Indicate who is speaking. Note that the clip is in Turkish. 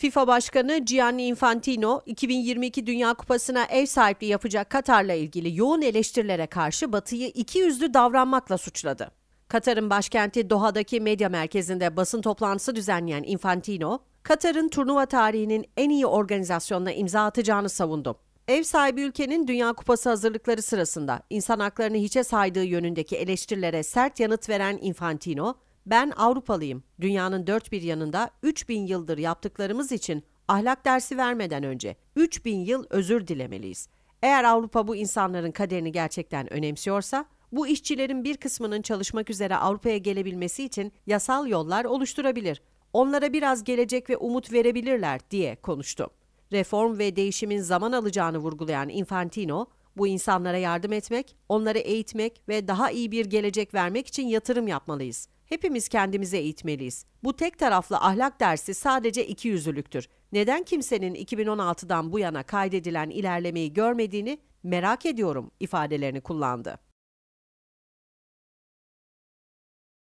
Speaker 1: FIFA Başkanı Gianni Infantino, 2022 Dünya Kupası'na ev sahipliği yapacak Katar'la ilgili yoğun eleştirilere karşı Batı'yı iki yüzlü davranmakla suçladı. Katar'ın başkenti Doha'daki medya merkezinde basın toplantısı düzenleyen Infantino, Katar'ın turnuva tarihinin en iyi organizasyonuna imza atacağını savundu. Ev sahibi ülkenin Dünya Kupası hazırlıkları sırasında insan haklarını hiçe saydığı yönündeki eleştirilere sert yanıt veren Infantino, ben Avrupalıyım. Dünyanın dört bir yanında 3000 yıldır yaptıklarımız için ahlak dersi vermeden önce 3000 yıl özür dilemeliyiz. Eğer Avrupa bu insanların kaderini gerçekten önemsiyorsa bu işçilerin bir kısmının çalışmak üzere Avrupa'ya gelebilmesi için yasal yollar oluşturabilir. Onlara biraz gelecek ve umut verebilirler diye konuştu. Reform ve değişimin zaman alacağını vurgulayan Infantino, bu insanlara yardım etmek, onları eğitmek ve daha iyi bir gelecek vermek için yatırım yapmalıyız. Hepimiz kendimize eğitmeliyiz. Bu tek taraflı ahlak dersi sadece iki yüzlülüktür. Neden kimsenin 2016'dan bu yana kaydedilen ilerlemeyi görmediğini merak ediyorum ifadelerini kullandı.